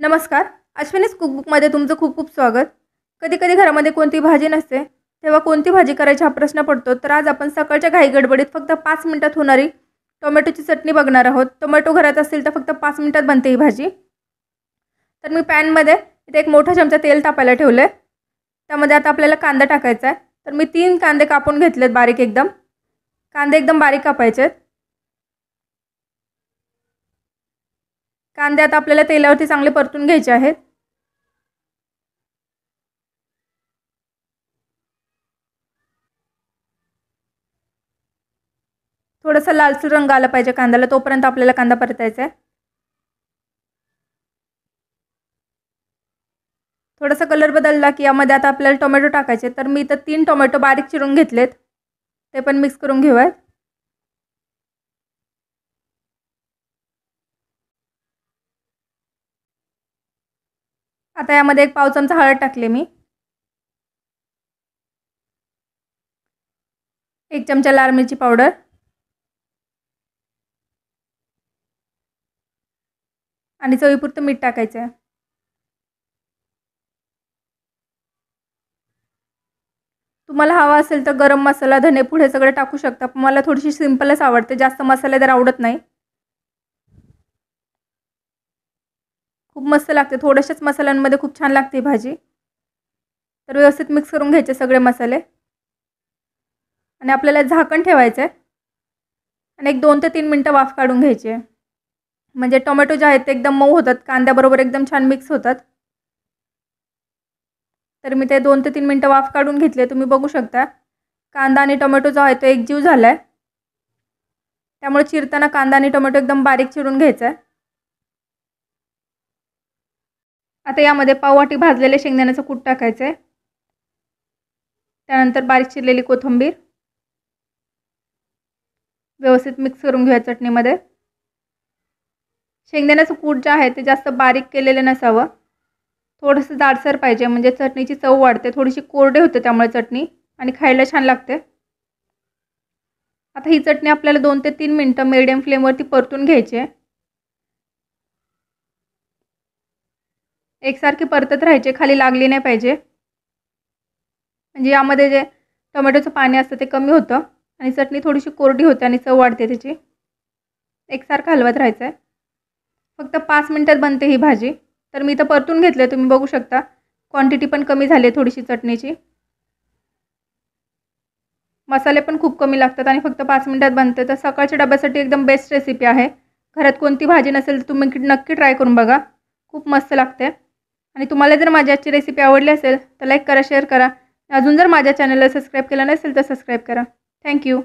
नमस्कार अश्विनीस कुकबुकमध्ये तुमचं खूप खूप स्वागत कधी कधी घरामध्ये कोणती भाजी नसते तेव्हा कोणती भाजी करायची हा प्रश्न पडतो तर आज आपण सकाळच्या घाई गडबडीत फक्त पाच मिनटात होणारी टोमॅटोची चटणी बघणार आहोत टोमॅटो घरात असेल तर फक्त पाच मिनटात बनते ही भाजी तर मी पॅनमध्ये इथे एक मोठा चमचा तेल तापायला ठेवलं आहे त्यामध्ये आता आपल्याला कांदा टाकायचा आहे तर मी तीन कांदे कापून घेतलेत बारीक एकदम कांदे एकदम बारीक कापायचे आहेत कांदे आता आपल्याला तेलावरती चांगले परतून घ्यायचे आहेत थोडासा लालसर रंग आला पाहिजे कांद्याला तोपर्यंत आपल्याला कांदा परतायचा आहे थोडासा कलर बदलला की यामध्ये आता आपल्याला टोमॅटो टाकायचे तर मी इथं तीन टोमॅटो बारीक चिरून घेतलेत ते पण मिक्स करून घेऊयात आता यामध्ये एक पाव चमचा हळद टाकले मी एक चमचा लाल मिरची पावडर आणि चवीपुरतं मीठ टाकायचं आहे तुम्हाला हवा असेल तर गरम मसाला धने पुढे सगळं टाकू शकता पण मला थोडीशी सिंपलच आवडते जास्त मसालेदार आवडत नाही खूप मस्त लागते थोड्याशाच मसाल्यांमध्ये खूप छान लागते भाजी तर व्यवस्थित मिक्स करून घ्यायचे सगळे मसाले आणि आपल्याला झाकण ठेवायचं आहे आणि एक दोन ते तीन मिनटं वाफ काढून घ्यायची आहे म्हणजे टोमॅटो जे आहेत ते एकदम मऊ होतात कांद्याबरोबर एकदम छान मिक्स होतात तर मी ते दोन ते तीन मिनटं वाफ काढून घेतले तुम्ही बघू शकता कांदा आणि टोमॅटो जो आहे तो एकजीव झाला आहे त्यामुळे चिरताना कांदा आणि टोमॅटो एकदम बारीक चिरून घ्यायचं आहे आता यामध्ये पाववाटी भाजलेले शेंगदाण्याचं कूट टाकायचं आहे त्यानंतर बारीक चिरलेली कोथिंबीर व्यवस्थित मिक्स करून घेऊया चटणीमध्ये शेंगदाण्याचं कूट जे आहे ते जास्त बारीक केलेलं नसावं थोडंसं जाडसर पाहिजे म्हणजे चटणीची चव वाढते थोडीशी कोरडे होते त्यामुळे चटणी आणि खायला छान लागते आता ही चटणी आपल्याला दोन ते तीन मिनटं मिडियम फ्लेमवरती परतून घ्यायची आहे एकसारखी परतत राहायचे खाली लागली नाही पाहिजे म्हणजे यामध्ये जे टोमॅटोचं पाणी असतं ते कमी होतं आणि चटणी थोडीशी कोरडी होते आणि चव वाढते त्याची एकसारखं हलवत राहायचं आहे फक्त पाच मिनटात बनते ही भाजी तर मी तर परतून घेतले तुम्ही बघू शकता क्वांटिटी पण कमी झाली आहे थोडीशी चटणीची मसाले पण खूप कमी लागतात आणि फक्त पाच मिनटात बनते तर सकाळच्या डब्यासाठी एकदम बेस्ट रेसिपी आहे घरात कोणती भाजी नसेल तर तुम्ही नक्की ट्राय करून बघा खूप मस्त लागते आणि तुम्हाला जर माझी आजची रेसिपी आवडली असेल तर लाईक करा शेअर करा अजून जर माझ्या चॅनलला सबस्क्राईब केलं नसेल तर सबस्क्राईब करा थँक्यू